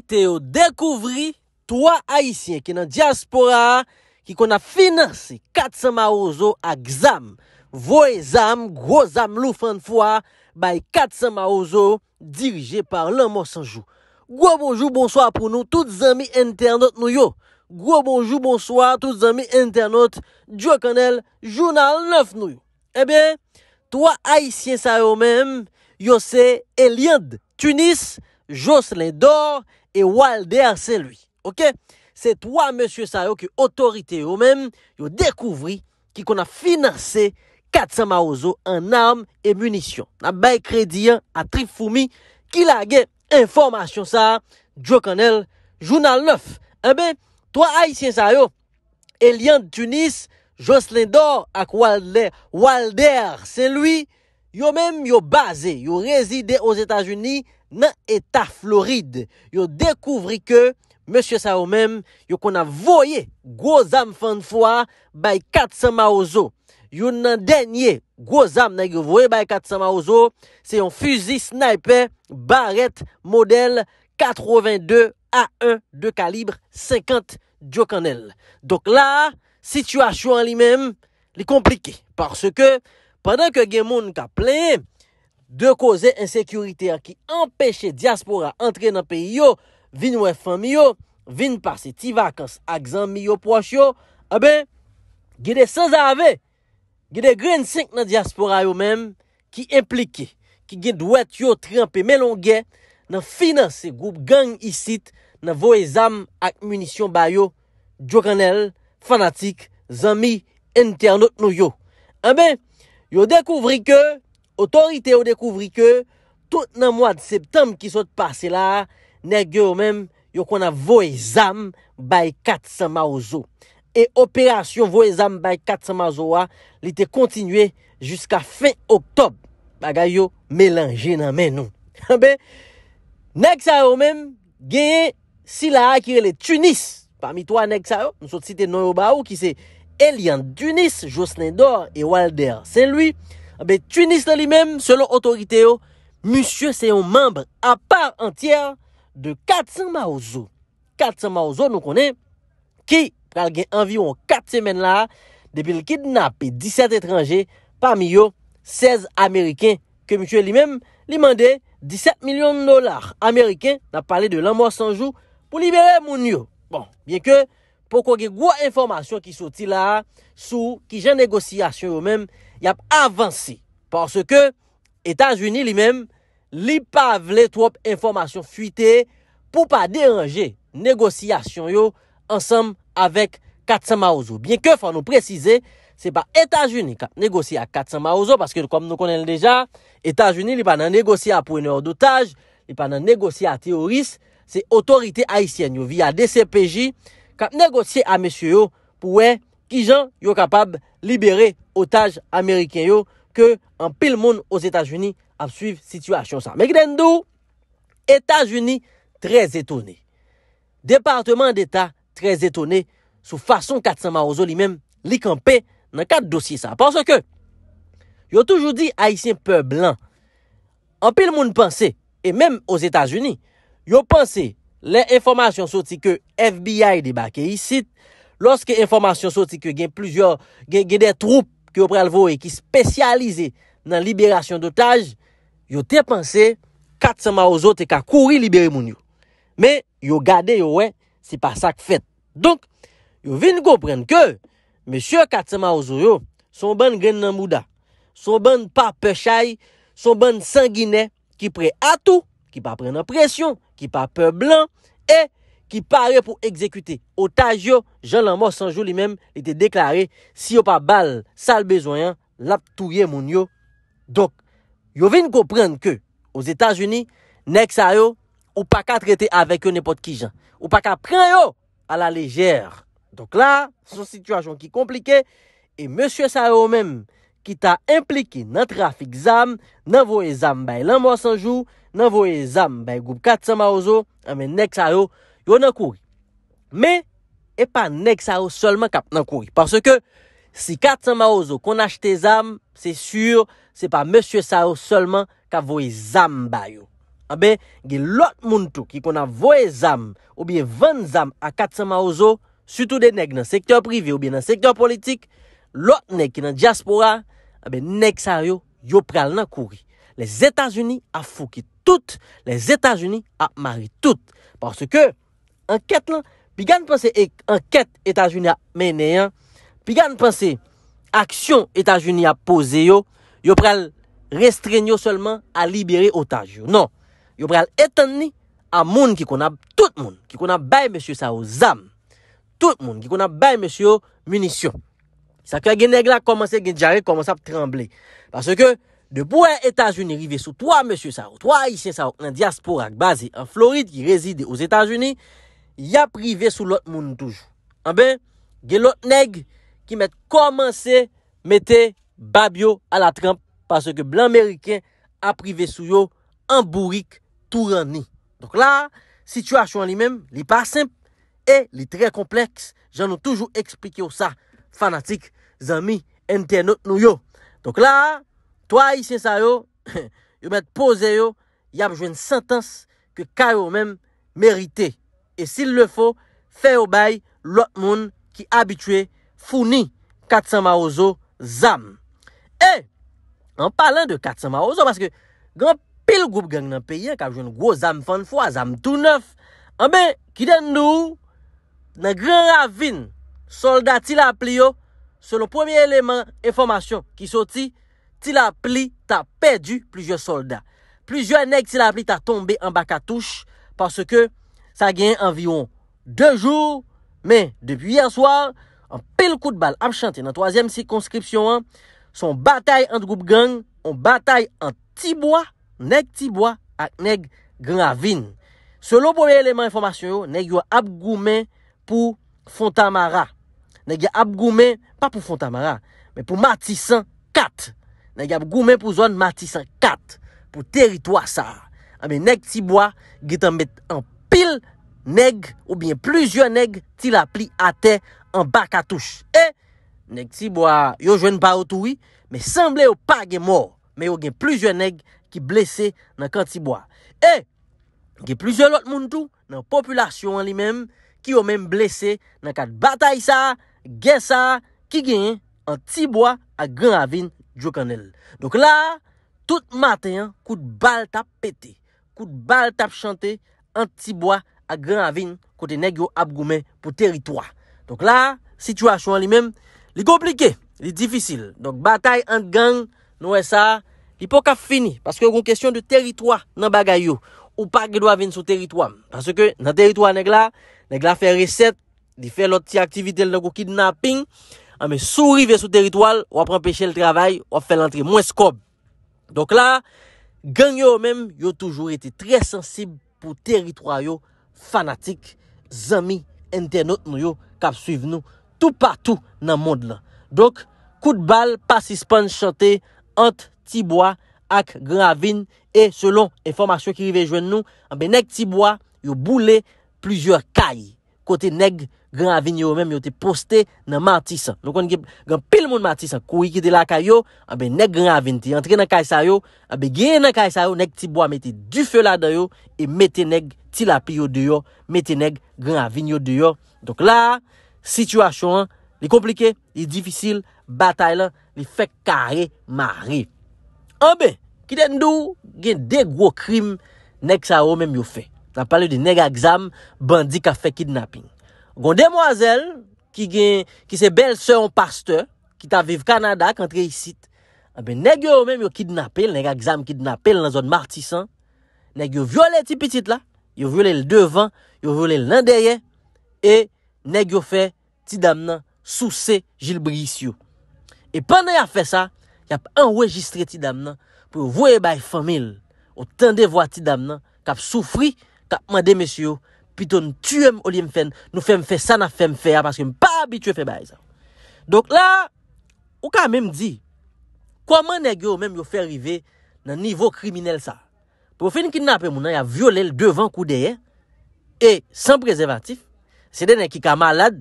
Te yo dekouvri Toa Haitien Ki nan diaspora Ki kon a finansi Katsama Ozo A gzam Vo e zam Gwo zam lou fante fwa Bay Katsama Ozo Dirije par lèmò sanjou Gwo bonjou Bonsoir pou nou Tout zami internet nou yo Gwo bonjou Bonsoir Tout zami internet Djo kanel Jounal 9 nou yo E eh ben Toa Haitien sa yo men Yo se El Yad Tunis A Jos Lendor... E Walder se lui... Ok... Se to a monsie sa yo ki otorite yo men... Yo dekouvri... Ki kon a finanse... Kat Samaozo... An arm e munisyon... Nan bay kredi an... A trifoumi... Ki la gen... Informasyon sa... Jo kanel... Jounal 9... Ebe... Eh to a a isye sa yo... Elian Tunis... Jos Lendor... Ak Walder... Walder se lui... Yo men yo baze... Yo rezide os Etajuni... nan etat Floride, yo dekouvri ke M. Saoumèm yo kon a voye gwozam fan fwa bay 400 maouzo yo nan denye gwozam nan yo voye bay 400 maouzo se yon fuzi sniper Barret model 82 A1 de kalibre 50 Jokanel dok la, situasyon li mèm li komplike parce ke, padan ke gen moun ka pleye de koze ensekurite a ki empeshe diaspora entre nan peyi yo, vin wef fami yo, vin pase ti vakans ak zanmi yo pwasyo, ebe, gede senz a ave, gede grensink nan diaspora yo menm, ki implike, ki gede wet yo trianpe melongye, nan finase goup gang isit, nan voye zam ak munisyon bayo, jokanel, fanatik, zami, enternot nou yo. Ebe, eh yo dekouvri ke, Otorite yo dekouvri ke, tout nan mwa de septem ki sot pase la, nek gyo yo men, yo kon a vo e zam, bay kat sa ma ou zo. E operasyon vo e zam bay kat sa ma ou zo wa, li te kontinue, jiska fin oktob, baga yo melange nan men nou. Be, nek sa yo men, geye, si la akirele Tunis, parmi to anek sa yo, nou sot site Noyo Baou, ki se, Elian Tunis, Joss Nendor, e Walder. Se lwi, Be, tunis la li mem, selon otorite yo, monsye se yon membre a par entier de 400 maouzo. 400 maouzo nou konen ki pral gen anviyon 4 semen la depil kidnap 17 etranje parmi yo 16 Ameriken. Ke monsye li mem, li mande 17 milyon dolar Ameriken na pale de lan mwa sanjou pou libere moun yo. Bon, bien ke, poko gen gwa informasyon ki soti la sou ki jen negosyasyon yo mem, Y ap avansi. Parce que Etat-Unis li mèm li pa vle trop informasyon fuité pou pa deranje negosyasyon yo ansam avek Katsama Ozo. Bien ke fwa nou prezise, se pa Etat-Unis kap negosye a Katsama Ozo. Parce que kom nou konen deja, Etat-Unis li pa nan negosye a pouenor dotaj. Li pa nan negosye a teoris. Se otorite Haitien yo via DCPJ. Kap negosye a mesyo yo pouen ki jan yo kapab liberé. otaj Ameriken yo, ke an pil moun os Etats-Unis, ap suiv situasyon sa. Mek den do, Etats-Unis, trez etone. Departement d'Etat, trez etone, sou fason 400 marozou li men, li kampe, nan kat dosye sa. Pansan ke, yo toujou di, a yisye pe blan, an pil moun panse, e men os Etats-Unis, yo panse, le informasyon soti ke, FBI debake yisit, loske informasyon soti ke, gen plujor, gen gen der troup, ki yo pralvo e, ki spesyalize nan liberasyon d'otaj, yo te panse, Katsama Ozo te ka kouri liberi moun yo. Men, yo gade yo we, se pa sak fet. Donk, yo vin go pren ke, Mese Katsama Ozo yo, son ban gren nan mouda, son ban pape chay, son ban sangine, ki pre atou, ki pa pre nan presyon, ki pape blan, e... Ki pare pou ekzekute. O taj yo. Jean Lamar Sanjou li men. Ete deklari. Si yo pa bal sal bezoyan. Lap touye moun yo. Dok. Yo ven kou pren ke. O Zeta Jouni. Nek Saro. Ou pa ka trete avek yo nepot ki jan. Ou pa ka pren yo. A la lejer. Dok la. Son situasyon ki komplike. E Monsie Saro men. Ki ta implike nan trafik zam. Nan vwe zam bay Lamar Sanjou. Nan vwe zam bay Goub Katsama Ozo. A men Nek Saro. yo nan kouri. Me, e pa nek sa yo solman kap nan kouri. Parce que, si 400 maouzo kon achete zam, se sur, se pa Monsie Sa yo solman kap voye zam bayo. A be, ge lot moun tou ki kon avoye zam, ou biye 20 zam a 400 maouzo, sutou de nek nan sektor privi ou biye nan sektor politik, lot nek ki nan diaspora, a be, nek sa yo, yo pral nan kouri. Le Etats-Unis a fuki tout, le Etats-Unis a mari tout. Parce que, Anket lan, pi gane panse enket Etat-Unis a meneyan, pi gane panse aksyon Etat-Unis a poseyo, yo pral restrenyo selman a libere otajyo. Non, yo pral etan ni a moun ki konab tout moun, ki konab baye M. Saouz, zam, tout moun ki konab baye M. Saouz munisyon. Sa kwa gen negla komanse gen djarik komanse ap tremble. Paske, de pouen Etat-Unis rive sou toa M. Saouz, toa Isen Saouz, nan diasporak bazi an Floride ki rezide ou Etat-Unis, ya prive sou lot moun toujou. An ben, gen lot neg ki met komanse mette bab yo a la tramp paske blan Ameriken a prive sou yo an bourik tou ran ni. Donk la, sitwasyon li men, li pasen e li tre kompleks, jan nou toujou eksplike yo sa fanatik zami ente not nou yo. Donk la, to ay si sa yo, yo met pose yo, ya mjwen sentans ke kaya yo men merite E s'il le fo, feyo bay lot moun ki abitwe founi katsan ma ozo zam. E, an palan de katsan ma ozo, maske, gran pil goup gen gen an peye, kap joun wou zam fan fwa, zam tou nef, anbe, eh ki den nou, nan gran ravine soldat ti la pli yo, se lo pwemiye eleman e formasyon ki soti, ti la pli, ta pedu plijon soldat. Plijon nek ti la pli ta tombe an baka touche, parce ke, Sa gen anviron 2 jour, men depi yaswar, an pil kout bal, ap chante nan toazem sikonskripsyon an, son batay ant goup gang, on batay an tibwa, neg tibwa ak neg gravine. Se lo pouye eleman informasyon yo, neg yo ap goumen pou Fontamara. Neg ya ap goumen, pa pou Fontamara, men pou Matisan 4. Neg ya ap goumen pou zon Matisan 4, pou teritoa sa. A men neg tibwa, git an bet anp, pil neg ou bien pluzyon neg ti la pli ate an baka touche. E, nek tibwa yo jwen pa otoui, me semble ou pa gen mor, me yo gen pluzyon neg ki blese nan kan tibwa. E, gen pluzyon lot moun tou, nan populasyon li men, ki yo men blese nan kat batay sa, gen sa, ki gen an tibwa a gen avin djokan el. Donk la, tout maten, kout bal tap pete, kout bal tap chante, an ti bo a gran avin kote neg yo abgoume pou teritwa. Donk la, sitwasyon li men, li komplike, li difisil. Donk batay an gang nou e sa, li pou ka fini. Paske yon kon kesyon de teritwa nan bagay yo, ou pa ge do avin sou teritwa. Paske nan teritwa neg la, neg la fe reset, di fe lot ti aktivitel nan kou kidnapping, an ah, me sourive sou teritwal, wap an peche l travay, wap fe lantri mwen skob. Donk la, gang yo men, yo toujou eti tre sensib Ou teritroyo fanatik Zami internet nou yo Kap suiv nou tout patou nan mond la Donk kout bal Pasispan chante Ant tibwa ak gravine E selon informasyon ki rive jwen nou Anbe nek tibwa yo boule Plizior kayi kote neg gen avin yo menm yo te poste nan matisan. Loko an gen, gen pil moun matisan, kou yi ki de la kay yo, an be neg gen avin ti, antre nan kay sa yo, an be gen nan kay sa yo, neg ti bo a meti du fe la da yo, e meti neg ti la pi yo de yo, meti neg gen avin yo de yo. Dok la, situasyon, li komplike, li difisil, batay la, li fe kare mare. An be, ki den ndou, gen de gwo krim, neg sa yo menm yo fe. nan pale di nega gzam bandi ka fe kidnaping. Gon demwazel, ki se bel seyon pasteur, ki ta vive Kanada, kan tre isit, abe eh neg yo men yo kidnapil, nega gzam kidnapil nan zon martisan, neg yo viole ti pitit la, yo viole l devan, yo viole l landeyen, e neg yo fe ti damnan, sou se jilbri isyo. E pandan ya fe sa, yap enwejistre ti damnan, pou yo vwey bay famil, yo tende vwa ti damnan, kap soufri, ka mande mesyo, piton tuem olim fen, nou fem fe sana fem fe ya, paske m pa abitwe fe bayza. Dok la, ou ka menm di, kwa man negyo menm yo fe rive, nan nivou kriminel sa, pou fe ni kinnape mounan, ya violel devan kou deyen, e san prezervatif, se dene ki ka malad,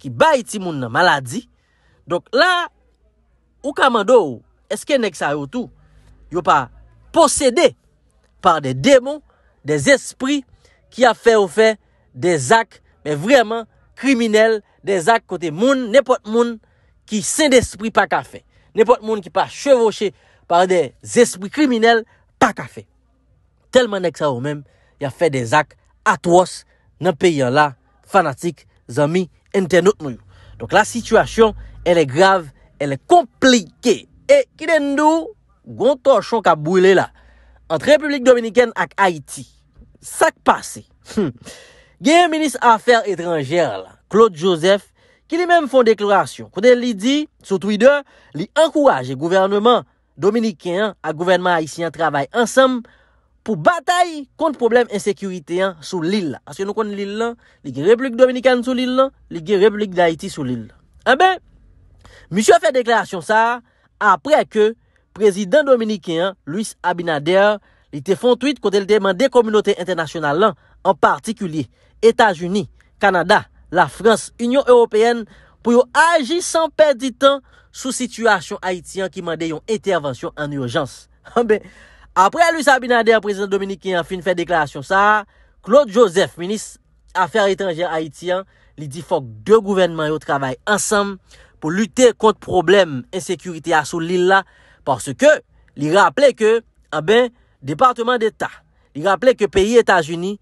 ki bay ti mounan maladi, dok la, ou ka mando ou, eske nek sa yotou, yo pa posede, par de demon, Des espri ki a fè ou fè des ak, mè vreman kriminel, des ak kote moun, nepot moun ki sen despri pa ka fè. Nepot moun ki pa chevoche par des espri kriminel pa ka fè. Telman ek sa ou mèm, ya fè des ak atwos nan peyi an la fanatik zami entenot nou. Donk la sitwasyon, elè grave, elè komplike. E ki den nou, gontor chonk a boule la. Antre Republik Dominiken ak Haiti, Sakpase hmm. Gen yon menis afer etranjer la Claude Joseph Ki li men fon deklarasyon Konen li di sou Twitter Li ankouwaje gouvernement Dominikyan A gouvernement Haitian travay ansam Pou batay kont problem insekurite Sou Lille Aske nou kon Lille la Li gen Republik Dominikyan sou Lille la Li gen Republik Daiti sou Lille Misyon fè deklarasyon sa Apre ke prezident Dominikyan Louis Abinader li te fontuit kote l de man de komunote internasyonal lan, an partikulie, Etaj Uni, Kanada, la Frans, Union Européenne, pou yo agi san perditan sou situasyon Haitien ki man de yon etervansyon an urjans. Apre Louis Sabinader, prezident Dominique, ki an fin fè deklarasyon sa, Claude Joseph, minis, affèr étranger Haitien, li di fok de gouvenman yo travay ansam pou lute kont problem ensekurite a sou li la parce ke li rappele ke, an ben, Departement d'Etat, di rappele ke peyi Etat-Unis,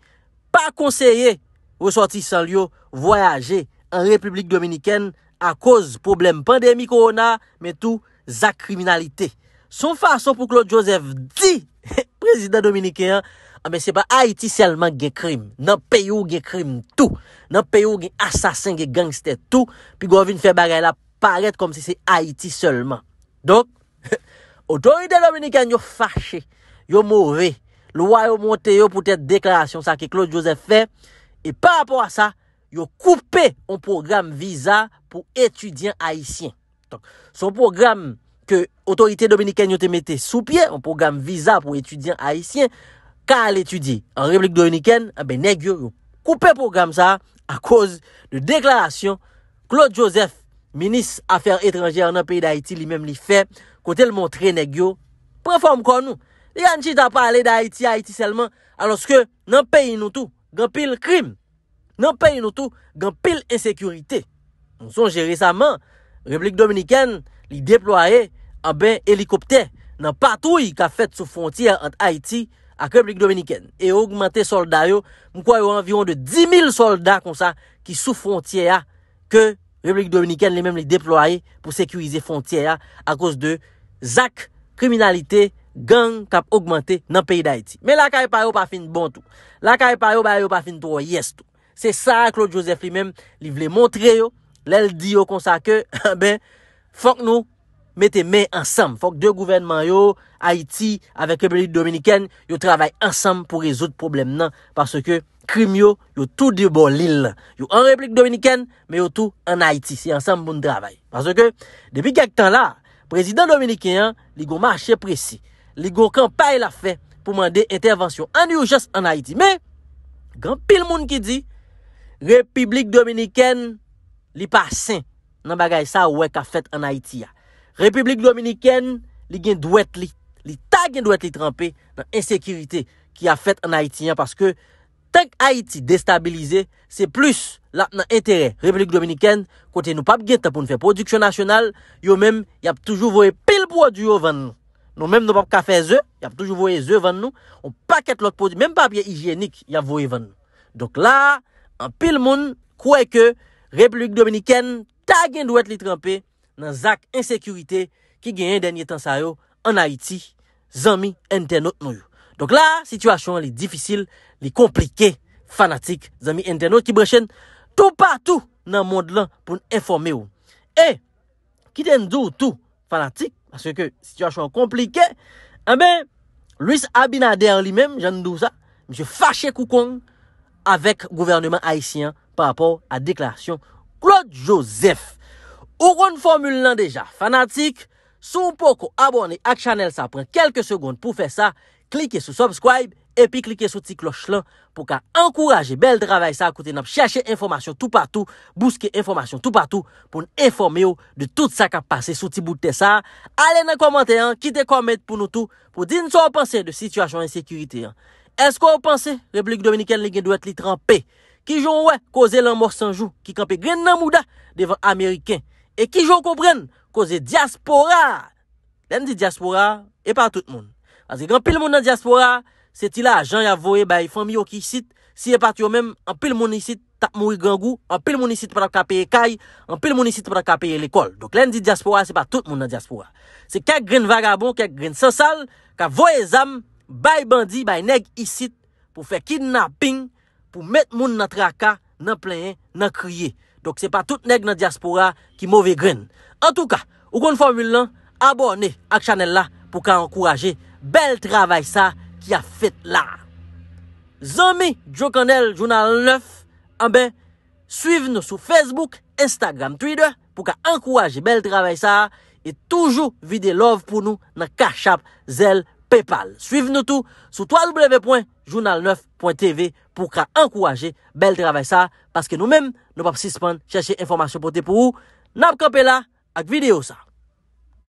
pa konseye, wè sorti san liyo, voyaje, an Republik Dominikèn, a koz problem pandemi korona, men tou, zak kriminalite. Son fason pou Claude Joseph, di, prezident Dominikèn, a men se pa Haiti selman gen krim, nan peyi ou gen krim tou, nan peyi ou gen asasin gen gangstè tou, pi govin fè bagay la, paret kom se se Haiti selman. Donk, otorite Dominikèn yo fache, yo more, lwa yo monte yo pou tete deklarasyon sa ke Claude Joseph fe, e pa rapor a sa, yo koupe yon program visa pou etudyen Haitien. Son program ke otorite Dominiken yo te mette sou pie, yon program visa pou etudyen Haitien, ka al etudye, en replik Dominiken, eh a be negyo yon koupe program sa a koz de deklarasyon, Claude Joseph, minis afer etrenger nan peyi d'Haiti li mem li fe, kote l montre negyo, preform kon nou, Lè yon chit ap pale d'Haiti-Haiti selman aloske nan peyi nou tou gan pil krim. Nan peyi nou tou gan pil ensekurite. Monson, jè resaman Republik Dominikèn li deploye a eh ben helikopter nan patouy ka fèt sou fontye ant Haiti ak Republik Dominikèn. E augmente soldayou mkwa yo anviron de 10.000 solda kon sa ki sou fontye ya ke Republik Dominikèn li mèm li deploye pou sekurize fontye ya akos de zak kriminalite republik Dominikèn gang kap augmente nan peyi d'Haiti. Me lakay pa yo pa fin bon tou. Lakay pa yo ba yo pa fin tou, yes tou. Se sa, Claude Joseph li menm, li vle montre yo, lel di yo konsa ke, ah ben, fok nou, mette men ansam. Fok de gouvenman yo, Haiti, avek replik Dominiken, yo travay ansam pou rezout problem nan, parce ke, krim yo, yo tou di bolil. Yo an replik Dominiken, me yo tou an Haiti. Si ansam bon travay. Parce ke, debi kak tan la, prezident Dominiken, li goumache presi. Li gwo kampay la fe pou mande intervansyon an yon jas an Haiti. Me, gan pil moun ki di, Republik Dominikèn li pa sen nan bagay sa wèk a fet an Haiti ya. Republik Dominikèn li gen dwet li, li ta gen dwet li trempè nan insekiritè ki a fet an Haiti ya. Paske, tenk Haiti destabilize, se plus la nan enterè. Republik Dominikèn, kote nou pap gen ta pou nou fe produksyon nasyonal, yo men yap toujou vwe pil pwa di yo vwen nou. Nou menm nou pap kafe ze, yap toujou voye ze van nou, ou paket lot podi, menm pap ye hijenik, yap voye van nou. Dok la, an pil moun, kwe ke, Republik Dominiken, ta gen dwet li trempi, nan zak insekurite, ki gen yen denye tan sayo, an Haiti, zami entenot nou yo. Dok la, situasyon li difisil, li komplike, fanatik, zami entenot, ki brechen, tou patou, nan mond lan, pou n'informe yo. E, ki den djou tou, fanatik, Paske ke situasyon komplike, anbe, eh Luis Abinader li men, jan nou sa, msye fache koukong, avek gouvernement Haitien, pa apor a deklarasyon Claude Joseph. Ogon formule lan deja, fanatik, sou pou ko abone ak chanel sa, pren kelke segonde pou fe sa, klike sou subscribe, Epi klike sou ti kloch lan Pou ka ankouraje bel dravay sa Akoute nan ap chache informasyon tout patou Bouske informasyon tout patou Poun informe yo de tout sa kap pase Sou ti boutte sa Ale nan komante an Ki te komet pou nou tou Pou din sou an panse de situasyon an sekurite an Esko an panse Republik Dominiken le gen doit li trampè Ki joun wè koze lan morsanjou Ki kampe gren nan mouda Devan Ameriken E ki joun kompren Koze diaspora Den di diaspora E pa tout moun Azi gen pil moun nan diaspora E pa tout moun Se ti la a jan ya voye bay fami yo ki isit Si e pat yo men An pil moun isit tap mou yi gangou An pil moun isit para kapeye kay An pil moun isit para kapeye l'ekol Dok len di diaspora se pa tout moun nan diaspora Se kek grin vagabon, kek grin sosal Ka voye zam bay bandi bay neg isit Po fe kidnapping Po met moun nan traka Nan plenye, nan kriye Dok se pa tout neg nan diaspora ki mou ve grin En touka, ou kon formule lan Abone ak chanel la Po ka ankuraje, bel travay sa ki a fèt la. Zon mi, Djokanel, Jounal 9, anbe, suiv nou sou Facebook, Instagram, Twitter, pou ka ankouwaje bel travè sa, e toujou vide love pou nou, nan kachap zel Paypal. Suiv nou tou, sou www.jounal9.tv, pou ka ankouwaje bel travè sa, paske nou men, nou pa psispan, chèche informasyon potè pou ou, nan kope la, ak videyo sa.